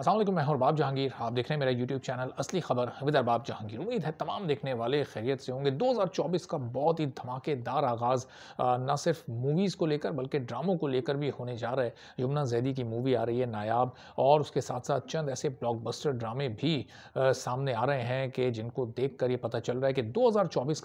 असल मैं अरबाब जहांगीर आप देख रहे हैं मेरा यूट्यूब चैनल असली खबर विद अरबाब जहांगीर उम्मीद है तमाम देखने वाले खैरियत से होंगे 2024 का बहुत ही धमाकेदार आगाज़ ना सिर्फ मूवीज़ को लेकर बल्कि ड्रामों को लेकर भी होने जा रहा है यमुना जैदी की मूवी आ रही है नायाब और उसके साथ साथ चंद ऐसे ब्लॉकबस्टर ड्रामे भी आ, सामने आ रहे हैं कि जिनको देख कर ये पता चल रहा है कि दो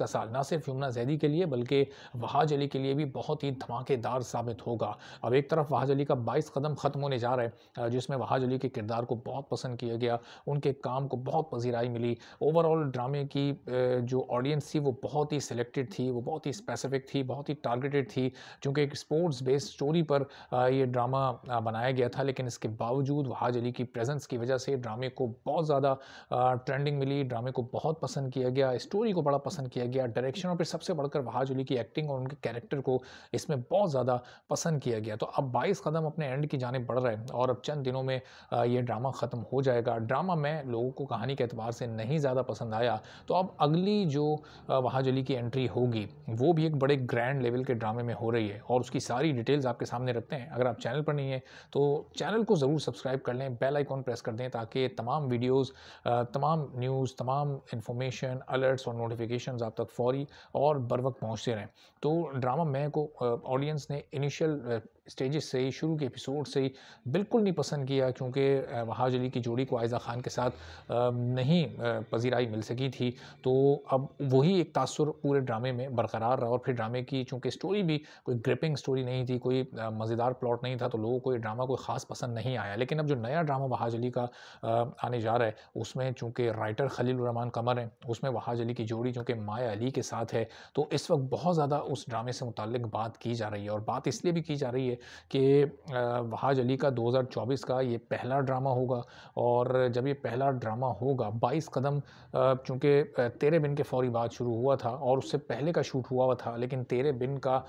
का साल ना सिर्फ यमुना जैदी के लिए बल्कि वहाज अली के लिए भी बहुत ही धमाकेदार साबित होगा अब एक तरफ वहाज अली का बाईस कदम ख़त्म होने जा रहा है जिसमें वहाज अली के किरदार किरदार को बहुत पसंद किया गया उनके काम को बहुत पजीराई मिली ओवरऑल ड्रामे की जो ऑडियंस थी वो बहुत ही सिलेक्टेड थी वो बहुत ही स्पेसिफिक थी बहुत ही टारगेटेड थी क्योंकि एक स्पोर्ट्स बेस्ड स्टोरी पर ये ड्रामा बनाया गया था लेकिन इसके बावजूद वहाज अली की प्रेजेंस की वजह से ड्रामे को बहुत ज़्यादा ट्रेंडिंग मिली ड्रामे को बहुत पसंद किया गया स्टोरी को बड़ा पसंद किया गया डायरेक्शन और फिर सबसे बढ़कर वहाज अली की एक्टिंग और उनके कैरेक्टर को इसमें बहुत ज़्यादा पसंद किया गया तो अब बाईस कदम अपने एंड की जाने बढ़ रहे हैं और अब चंद दिनों में यह ड्रामा ड्रामा ख़त्म हो जाएगा ड्रामा में लोगों को कहानी के अतबार से नहीं ज़्यादा पसंद आया तो अब अगली जो वहाजली की एंट्री होगी वो भी एक बड़े ग्रैंड लेवल के ड्रामे में हो रही है और उसकी सारी डिटेल्स आपके सामने रखते हैं अगर आप चैनल पर नहीं हैं तो चैनल को ज़रूर सब्सक्राइब कर लें बेल आइकॉन प्रेस कर दें ताकि तमाम वीडियोज़ तमाम न्यूज़ तमाम इन्फॉर्मेशन अलर्ट्स और नोटिफिकेशन आप तक फौरी और बर वक्त पहुँचते रहें तो ड्रामा मैं को ऑडियंस ने इनिशियल स्टेजेस से ही शुरू के एपिसोड से ही बिल्कुल नहीं पसंद किया क्योंकि वहाज अली की जोड़ी को आयजा ख़ान के साथ नहीं पजीराई मिल सकी थी तो अब वही एक तासर पूरे ड्रामे में बरकरार रहा और फिर ड्रामे की चूँकि स्टोरी भी कोई ग्रिपिंग स्टोरी नहीं थी कोई मज़ेदार प्लॉट नहीं था तो लोगों को ये ड्रामा कोई ख़ास पसंद नहीं आया लेकिन अब जो नया ड्रामा वहाज अली का आने जा रहा है उसमें चूँकि राइटर खलील रहमान कमर हैं उसमें वहाज अली की जोड़ी चूँकि माया अली के साथ है तो इस वक्त बहुत ज़्यादा उस ड्रामे से मुतल बात की जा रही है और बात इसलिए भी की जा रही है कि वहाज अली का 2024 का ये पहला ड्रामा होगा और जब ये पहला ड्रामा होगा 22 कदम चूँकि तेरे बिन के फौरी बाद शुरू हुआ था और उससे पहले का शूट हुआ हुआ था लेकिन तेरे बिन का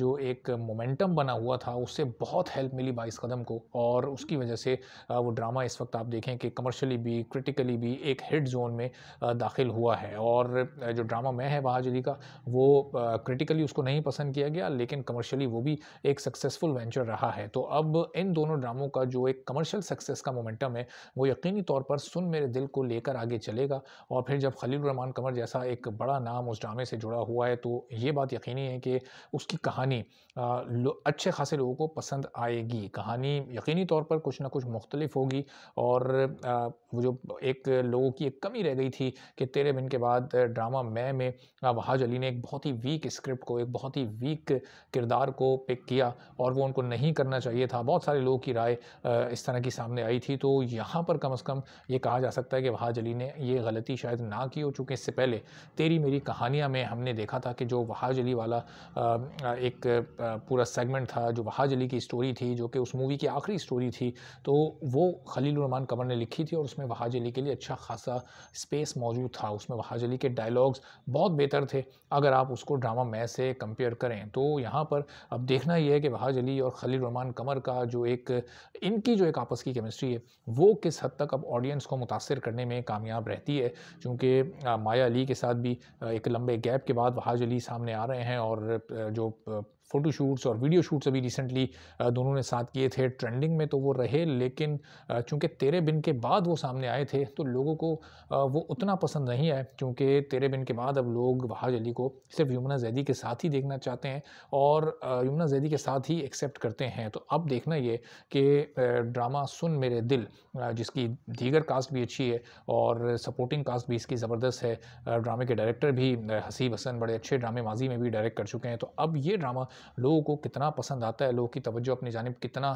जो एक मोमेंटम बना हुआ था उससे बहुत हेल्प मिली बाईस कदम को और उसकी वजह से वो ड्रामा इस वक्त आप देखें कि कमर्शली भी क्रिटिकली भी एक हिट जोन में दाखिल हुआ है और जो ड्रामा मैं है वहाज अली का वो क्रिटिकली उसको नहीं पसंद किया गया लेकिन कमर्शली वो भी एक सक्सेस सक्सेसफुल वेंचर रहा है तो अब इन दोनों ड्रामों का जो एक कमर्शियल सक्सेस का मोमेंटम है वो यकीनी तौर पर सुन मेरे दिल को लेकर आगे चलेगा और फिर जब खलील रहमान कमर जैसा एक बड़ा नाम उस ड्रामे से जुड़ा हुआ है तो ये बात यकीनी है कि उसकी कहानी अच्छे खासे लोगों को पसंद आएगी कहानी यकीनी तौर पर कुछ ना कुछ मुख्तलिफ होगी और वो जो एक लोगों की एक कमी रह गई थी कि तेरे बिन के बाद ड्रामा मैं में वहाज अली ने एक बहुत ही वीक स्क्रिप्ट को एक बहुत ही वीक किरदार को पिक किया और वो उनको नहीं करना चाहिए था बहुत सारे लोगों की राय इस तरह की सामने आई थी तो यहाँ पर कम अज़ कम ये कहा जा सकता है कि वहाज अली ने ये गलती शायद ना की हो चूँकि इससे पहले तेरी मेरी कहानियाँ में हमने देखा था कि जो वहाज अली वाला एक पूरा सेगमेंट था जो वहाज अली की स्टोरी थी जो कि उस मूवी की आखिरी स्टोरी थी तो वो खलीलरहमान कमर ने लिखी थी और उसमें वहाज अली के लिए अच्छा खासा स्पेस मौजूद था उसमें वहाज अली के डायलॉग्स बहुत बेहतर थे अगर आप उसको ड्रामा मै से कंपेयर करें तो यहाँ पर अब देखना यह है कि वहाज ताज अली और खलील रहमान कमर का जो एक इनकी जो एक आपस की केमिस्ट्री है वो किस हद तक अब ऑडियंस को मुतासर करने में कामयाब रहती है चूँकि माया अली के साथ भी एक लंबे गैप के बाद वहाज अली सामने आ रहे हैं और जो फ़ोटो शूट्स और वीडियो शूट्स अभी रिसेंटली दोनों ने साथ किए थे ट्रेंडिंग में तो वो रहे लेकिन चूँकि तेरे बिन के बाद वो सामने आए थे तो लोगों को वो उतना पसंद नहीं आए क्योंकि तेरे बिन के बाद अब लोग वहाज अली को सिर्फ यमुना जैदी के साथ ही देखना चाहते हैं और यमुना जैदी के साथ ही एक्सेप्ट करते हैं तो अब देखना ये कि ड्रामा सुन मेरे दिल जिसकी दीगर कास्ट भी अच्छी है और सपोर्टिंग कास्ट भी इसकी ज़बरदस्त है ड्रामे के डायरेक्टर भी हसीब हसन बड़े अच्छे ड्रामे माजी में भी डायरेक्ट कर चुके हैं तो अब ये ड्रामा लोगों को कितना पसंद आता है लोगों की तवज्जो अपनी जानब कितना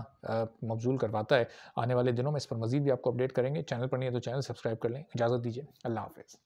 मबजूल करवाता है आने वाले दिनों में इस पर मजीद भी आपको अपडेट करेंगे चैनल पर नहीं है तो चैनल सब्सक्राइब कर लें इजाज़त दीजिए अल्लाह हाफिज़